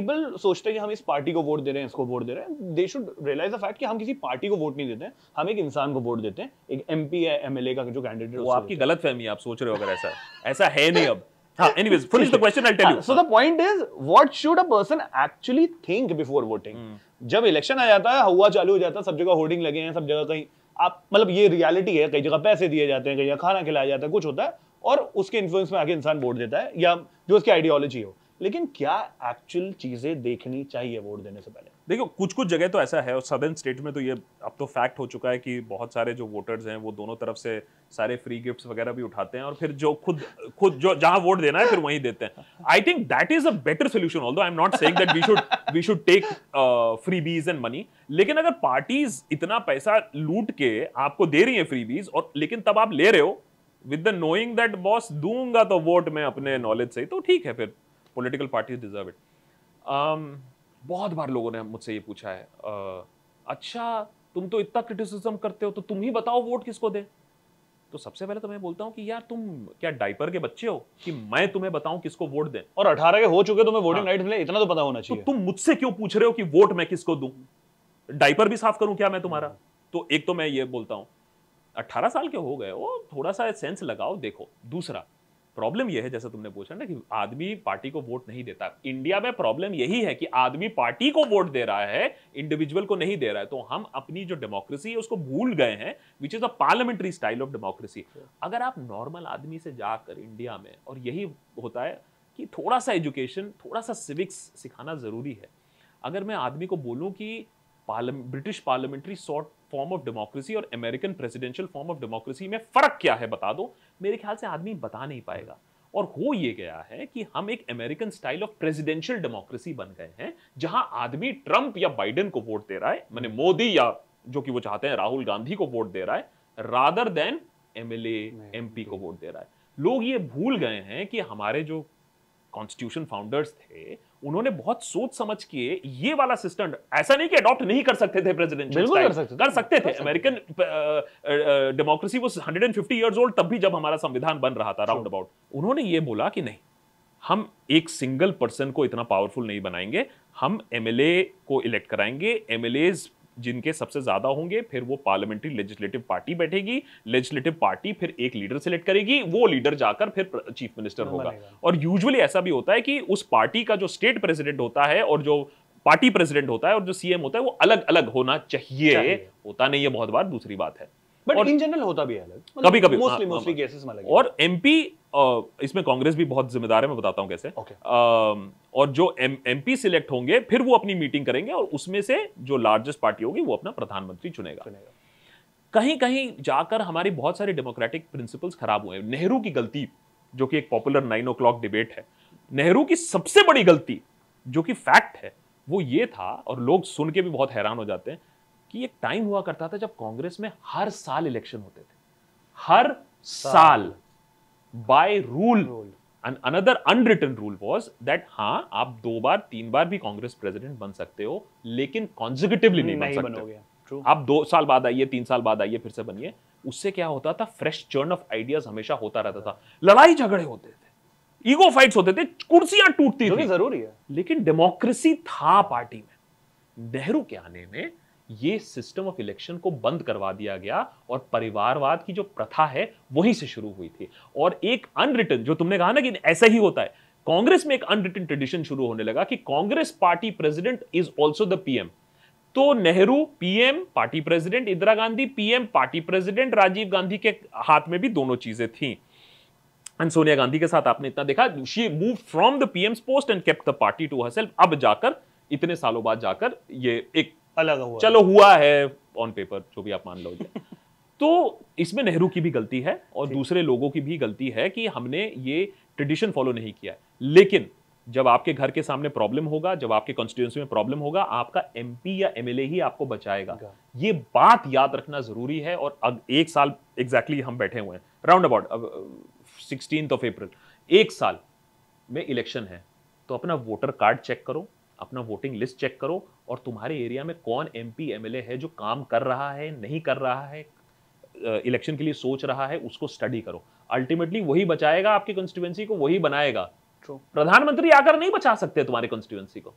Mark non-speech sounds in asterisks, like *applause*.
People सोचते हैं कि हम इस पार्टी को वोट दे रहे हैं इसको वोट दे रहे हैं they should realise the fact कि हम किसी पार्टी को वोट नहीं देते हैं हम एक इंसान को वोट देते हैं एक एमपी है एमएलए का जो कैंडिडेट वो आपकी गलत फहमी है आप सोच रहे हो अगर ऐसा ऐसा है नहीं अब हाँ, *laughs* hmm. जब इलेक्शन आ जाता है हुआ चालू हो जाता है सब जगह होर्डिंग लगे हैं सब जगह कहीं आप मतलब ये रियलिटी है कई जगह पैसे दिए जाते हैं कहीं खाना खिलाया जाता है कुछ होता है और उसके इन्फ्लुएंस में आके इंसान वोट देता है या जो उसकी आइडियोलॉजी हो लेकिन क्या एक्चुअल चीज़ें देखनी चाहिए वोट देने से पहले देखो कुछ कुछ जगह तो ऐसा है और सदर्न स्टेट में तो ये अब तो फैक्ट हो चुका है कि बहुत सारे जो वोटर्स हैं वो दोनों तरफ से सारे फ्री गिफ्ट्स वगैरह भी उठाते हैं और फिर जो खुद खुद जो जहां वोट देना है फिर वहीं देते हैं I think that is a better solution although I am not saying that we should we should take freebies and money लेकिन अगर पार्टीज इतना पैसा लूट के आपको दे रही है फ्री बीज और लेकिन तब आप ले रहे हो विद द नोइंग दैट बॉस दूंगा तो वोट में अपने नॉलेज से तो ठीक है फिर पोलिटिकल पार्टीज डिजर्व इट बहुत बार लोगों ने मुझसे ये पूछा है uh, अच्छा तुम तो इतना क्रिटिसिज्म करते हो तो तुम ही बताओ वोट किसको दे तो सबसे पहले तो मैं बोलता हूँ कि यार तुम क्या डाइपर के बच्चे हो कि मैं तुम्हें बताऊं किसको वोट दें और अठारह के हो चुके तो तुम्हें वोटिंग राइट हाँ। मिले इतना तो पता होना तो चाहिए तो तुम मुझसे क्यों पूछ रहे हो कि वोट मैं किसको दूं डाइपर भी साफ करूं क्या मैं तुम्हारा तो एक तो मैं ये बोलता हूँ अट्ठारह साल के हो गए वो थोड़ा सा सेंस लगाओ देखो दूसरा प्रॉब्लम यह है जैसा तुमने पूछा ना कि आदमी पार्टी को वोट नहीं देता इंडिया में प्रॉब्लम यही है कि आदमी पार्टी को वोट दे रहा है इंडिविजुअल को नहीं दे रहा है तो हम अपनी जो डेमोक्रेसी है उसको भूल गए हैं which is a parliamentary style of democracy अगर आप नॉर्मल आदमी से जाकर इंडिया में और यही होता है कि थोड़ा सा एजुकेशन थोड़ा सा सिविक्स सिखाना जरूरी है अगर मैं आदमी को बोलूँ कि British parliamentary sort form of democracy और American presidential form of democracy में फ़र्क क्या है बता दो मेरे ख्याल से आदमी बता नहीं पाएगा और हो ये गया है कि हम एक American style of presidential democracy बन गए हैं जहां आदमी ट्रंप या बाइडेन को वोट दे रहा है मैंने मोदी या जो कि वो चाहते हैं राहुल गांधी को वोट दे रहा है रादर देन एमएलए एमपी को वोट दे रहा है लोग ये भूल गए हैं कि हमारे जो कॉन्स्टिट्यूशन फाउंडर्स थे उन्होंने बहुत सोच समझ के ये वाला सिस्टम ऐसा नहीं कि अडॉप्ट नहीं कर सकते थे प्रेसिडेंशियल कर सकते कर सकते थे अमेरिकन डेमोक्रेसी वो 150 इयर्स ओल्ड तब भी जब हमारा संविधान बन रहा था राउंड अबाउट उन्होंने ये बोला कि नहीं हम एक सिंगल पर्सन को इतना पावरफुल नहीं बनाएंगे हम एमएलए को इलेक्ट कराएंगे एमएलएज जिनके सबसे ज्यादा होंगे फिर वो पार्लियामेंट्री लेजिस्लेटिव पार्टी बैठेगी लेजिस्लेटिव पार्टी फिर एक लीडर सेलेक्ट करेगी वो लीडर जाकर फिर चीफ मिनिस्टर होगा और यूजुअली ऐसा भी होता है कि उस पार्टी का जो स्टेट प्रेसिडेंट होता है और जो पार्टी प्रेसिडेंट होता है और जो सीएम होता है वो अलग अलग होना चाहिए, चाहिए। होता नहीं है बहुत बार दूसरी बात है बट इन जनरल होता भी है अलग कभी कभी मोस्टली मोस्टली केसेस में अलग और एमपी इसमें कांग्रेस भी बहुत जिम्मेदार है मैं बताता हूं कैसे और जो एम पी सिलेक्ट होंगे फिर वो अपनी मीटिंग करेंगे और उसमें से जो लार्जेस्ट पार्टी होगी वो अपना प्रधानमंत्री चुनेगा, कहीं कहीं जाकर हमारी बहुत सारी डेमोक्रेटिक प्रिंसिपल्स खराब हुए नेहरू की गलती जो कि एक popular nine o'clock debate है नेहरू की सबसे बड़ी गलती जो कि फैक्ट है वो ये था और लोग सुन के भी बहुत हैरान हो जाते हैं कि एक टाइम हुआ करता था जब कांग्रेस में हर साल इलेक्शन होते थे हर साल by rule another unwritten rule was that हाँ आप दो बार तीन बार भी कांग्रेस प्रेसिडेंट बन सकते हो लेकिन कॉन्जिक्यूटिवली नहीं, नहीं बन सकते आप दो साल बाद आइए तीन साल बाद आइए फिर से बनिए उससे क्या होता था फ्रेश चर्न ऑफ आइडियाज हमेशा होता रहता था लड़ाई झगड़े होते थे ईगो फाइट्स होते थे कुर्सियां टूटती थी जरूरी है लेकिन डेमोक्रेसी था पार्टी में नेहरू के आने में ये सिस्टम ऑफ इलेक्शन को बंद करवा दिया गया और परिवारवाद की जो प्रथा है वहीं से शुरू हुई थी और एक अनरिटन जो तुमने कहा ना कि ऐसा ही होता है कांग्रेस में एक अनरिटन ट्रेडिशन शुरू होने लगा कि Congress party president is also the PM तो Nehru PM party president Indira Gandhi PM party president Rajiv Gandhi के हाथ में भी दोनों चीजें थी एंड सोनिया गांधी के साथ आपने इतना देखा she move from the PM post and kept the party to her अब जाकर इतने सालों बाद जाकर ये एक अलग हुआ चलो हुआ है ऑन पेपर जो भी आप मान लो *laughs* तो इसमें नेहरू की भी गलती है और दूसरे लोगों की भी गलती है कि हमने ये ट्रेडिशन फॉलो नहीं किया है लेकिन जब आपके घर के सामने प्रॉब्लम होगा जब आपके कॉन्स्टिट्यूंसी में प्रॉब्लम होगा आपका एमपी या एमएलए ही आपको बचाएगा ये बात याद रखना जरूरी है और अब एक साल एग्जैक्टली exactly हम बैठे हुए हैं round about sixteen of April एक साल में इलेक्शन है तो अपना वोटर कार्ड चेक करो अपना वोटिंग लिस्ट चेक करो और तुम्हारे एरिया में कौन एम पी है जो काम कर रहा है नहीं कर रहा है इलेक्शन के लिए सोच रहा है उसको स्टडी करो अल्टीमेटली वही बचाएगा आपकी कॉन्स्टिट्यूएंसी को वही बनाएगा प्रधानमंत्री आकर नहीं बचा सकते तुम्हारे कॉन्स्टिट्यूएंसी को